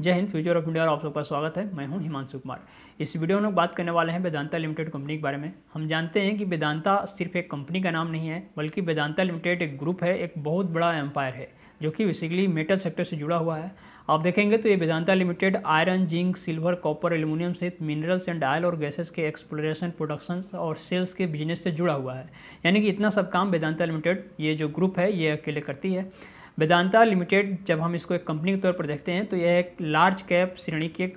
जय Hind future of India और आप सबका स्वागत है मैं हूं हिमांशु कुमार इस वीडियो में हम बात करने वाले हैं वेदांता लिमिटेड कंपनी के बारे में हम जानते हैं कि वेदांता सिर्फ एक कंपनी का नाम नहीं है बल्कि वेदांता लिमिटेड एक ग्रुप है एक बहुत बड़ा एम्पायर है जो कि बेसिकली मेटल सेक्टर से जुड़ा हुआ है आप देखेंगे तो ये Vedanta limited iron zinc silver copper aluminium सहित मिनरल्स एंड आयल और गैसेस के एक्सप्लोरेशन प्रोडक्शन और सेल्स के बिजनेस से जुड़ा हुआ है यानी कि इतना सब काम वेदांता लिमिटेड ये जो ग्रुप है ये अकेले करती है वेदांता लिमिटेड जब हम इसको एक कंपनी के तौर पर देखते हैं तो यह एक लार्ज कैप श्रेणी के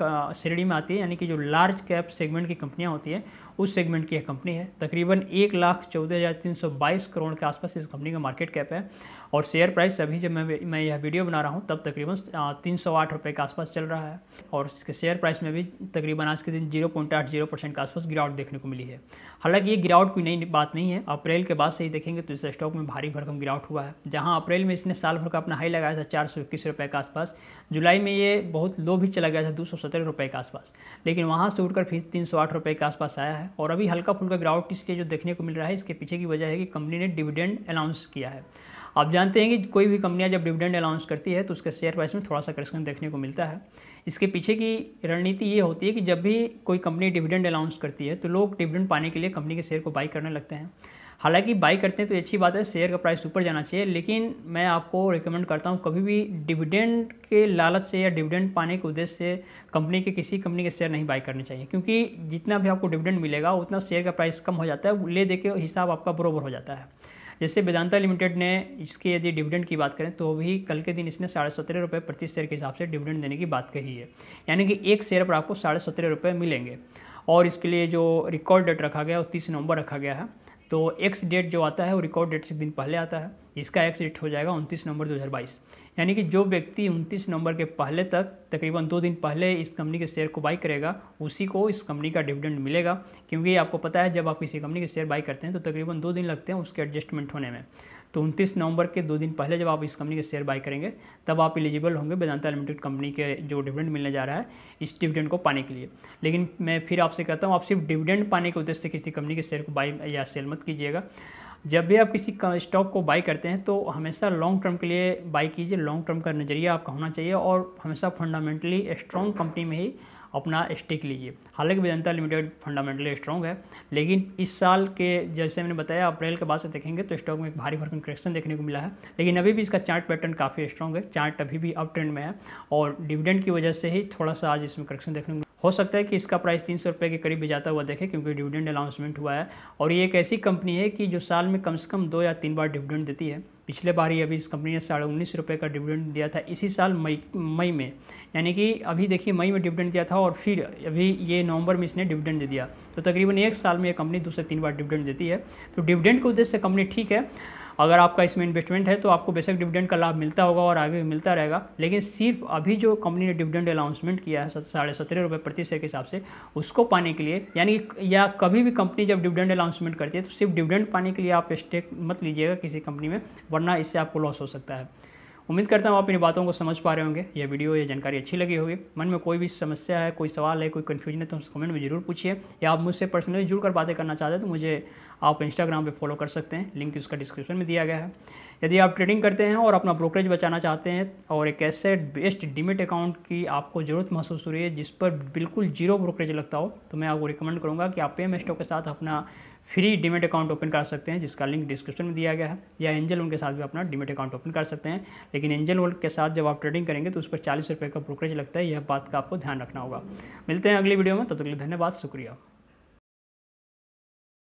श्रेणी में आती है यानी कि जो लार्ज कैप सेगमेंट की कंपनियाँ होती हैं उस सेगमेंट की यह कंपनी है तकरीबन एक लाख चौदह हज़ार तीन सौ बाईस करोड़ के आसपास इस कंपनी का मार्केट कैप है और शेयर प्राइस अभी जब मैं मैं यह वीडियो बना रहा हूँ तब तकरीबन तीन सौ आठ रुपये के आसपास चल रहा है और इसके शेयर प्राइस में भी तकरीबन आज के दिन जीरो पॉइंट आठ जीरो परसेंट के आसपास गिरावट देखने को मिली है हालांकि ये गिरावट कोई नई बात नहीं है अप्रैल के बाद से ही देखेंगे तो इस स्टॉक में भारी भरकम गिरावट हुआ है जहाँ अप्रैल में इसने साल भर लोग का अपना हाई लगाया था चार सौ इक्कीस रुपये के आसपास जुलाई में ये बहुत लो भी चला गया था दो सौ सत्रह रुपये के आसपास लेकिन वहाँ से उठकर फिर तीन सौ आठ रुपये के आसपास आया है और अभी हल्का फुल्का गिरावट इसके जो देखने को मिल रहा है इसके पीछे की वजह है कि कंपनी ने डिविडेंड अनाउंस किया है आप जानते हैं कि कोई भी कंपनियां जब डिविडेंड अनाउंस करती है तो उसके शेयर प्राइस में थोड़ा सा करेक्शन देखने को मिलता है इसके पीछे की रणनीति ये होती है कि जब भी कोई कंपनी डिविडेंड अनाउंस करती है तो लोग डिविडेंड पाने के लिए कंपनी के शेयर को बाई करने लगते हैं हालांकि बाई करते हैं तो अच्छी बात है शेयर का प्राइस ऊपर जाना चाहिए लेकिन मैं आपको रिकमेंड करता हूँ कभी भी डिविडेंड के लालच से या डिविडेंड पाने के उद्देश्य से कंपनी के किसी कंपनी के शेयर नहीं बाई करने चाहिए क्योंकि जितना भी आपको डिविडेंड मिलेगा उतना शेयर का प्राइस कम हो जाता है ले दे के हिसाब आपका बरोबर हो जाता है जैसे वेदांता लिमिटेड ने इसके यदि डिविडेंड की बात करें तो भी कल के दिन इसने साढ़े सत्रह रुपये प्रति शेयर के हिसाब से डिविडेंड देने की बात कही है यानी कि एक शेयर पर आपको साढ़े सत्रह रुपये मिलेंगे और इसके लिए जो रिकॉर्ड डेट रखा गया है वो तीस नवंबर रखा गया है तो एक्स डेट जो आता है वो रिकॉर्ड डेट से दिन पहले आता है इसका एक्स डेट हो जाएगा उनतीस नवंबर 2022 यानी कि जो व्यक्ति उनतीस नवंबर के पहले तक तकरीबन दो दिन पहले इस कंपनी के शेयर को बाई करेगा उसी को इस कंपनी का डिविडेंड मिलेगा क्योंकि आपको पता है जब आप किसी कंपनी के शेयर बाई करते हैं तो तकरीबन दो दिन लगते हैं उसके एडजस्टमेंट होने में तो उनतीस नवंबर के दो दिन पहले जब आप इस कंपनी के शेयर बाय करेंगे तब आप एलिजिबल होंगे वेदांता लिमिटेड कंपनी के जो डिविडेंड मिलने जा रहा है इस डिविडेंड को पाने के लिए लेकिन मैं फिर आपसे कहता हूँ आप सिर्फ डिविडेंड पाने के उद्देश्य से किसी कंपनी के शेयर को बाई या सेल मत कीजिएगा जब भी आप किसी स्टॉक को बाई करते हैं तो हमेशा लॉन्ग टर्म के लिए बाई कीजिए लॉन्ग टर्म का नज़रिया आपका होना चाहिए और हमेशा फंडामेंटली स्ट्रॉन्ग कंपनी में ही अपना स्टेक लीजिए हालांकि वेदंता लिमिटेड फंडामेंटली स्ट्रॉन्ग है लेकिन इस साल के जैसे मैंने बताया अप्रैल के बाद से देखेंगे तो स्टॉक में एक भारी भरकम करेक्शन देखने को मिला है लेकिन अभी भी इसका चार्ट पैटर्न काफ़ी स्ट्रॉन्ग है चार्ट अभी भी अप ट्रेंड में है और डिविडेंड की वजह से ही थोड़ा सा आज इसमें करेक्शन देखने को हो सकता है कि इसका प्राइस तीन सौ रुपये के करीब भी जाता हुआ देखें क्योंकि डिविडेंड अनाउंसमेंट हुआ है और ये एक ऐसी कंपनी है कि जो साल में कम से कम दो या तीन बार डिविडेंड देती है पिछले बार ही अभी इस कंपनी ने साढ़े उन्नीस रुपये का डिविडेंड दिया था इसी साल मई मई में यानी कि अभी देखिए मई में डिविडेंड दिया था और फिर अभी ये नवंबर में इसने डिविडेंड दे दिया तो तकरीबन एक साल में ये कंपनी दो से तीन बार डिविडेंड देती है तो डिविडेंड के उद्देश्य से कंपनी ठीक है अगर आपका इसमें इन्वेस्टमेंट है तो आपको बेशक डिविडेंड का लाभ मिलता होगा और आगे भी मिलता रहेगा लेकिन सिर्फ अभी जो कंपनी ने डिविडेंड अनाउंसमेंट किया है साढ़े सत्रह रुपये प्रति शेयर के हिसाब से उसको पाने के लिए यानी या कभी भी कंपनी जब डिविडेंड अनाउंसमेंट करती है तो सिर्फ डिविडेंड पाने के लिए आप स्टेक मत लीजिएगा किसी कंपनी में वरना इससे आपको लॉस हो सकता है उम्मीद करता हूँ आप इन बातों को समझ पा रहे होंगे ये वीडियो या जानकारी अच्छी लगी होगी मन में कोई भी समस्या है कोई सवाल है कोई कन्फ्यूजन है तो उस कमेंट में ज़रूर पूछिए या आप मुझसे पर्सनली जुड़कर बातें करना चाहते हैं तो मुझे आप इंस्टाग्राम पर फॉलो कर सकते हैं लिंक उसका डिस्क्रिप्शन में दिया गया है यदि आप ट्रेडिंग करते हैं और अपना ब्रोकरेज बचाना चाहते हैं और एक ऐसे बेस्ट डिमिट अकाउंट की आपको ज़रूरत महसूस हो रही है जिस पर बिल्कुल जीरो ब्रोकरेज लगता हो तो मैं आपको रिकमेंड करूँगा कि आप पे स्टॉक के साथ अपना फ्री डिमेट अकाउंट ओपन कर सकते हैं जिसका लिंक डिस्क्रिप्शन में दिया गया है या एंजल उनके साथ भी अपना डिमेट अकाउंट ओपन कर सकते हैं लेकिन एंजल वर्ल्ड के साथ जब आप ट्रेडिंग करेंगे तो उस पर चालीस रुपये का ब्रोकरेज लगता है यह बात का आपको ध्यान रखना होगा मिलते हैं अगली वीडियो में तब तो तक तो के लिए धन्यवाद शुक्रिया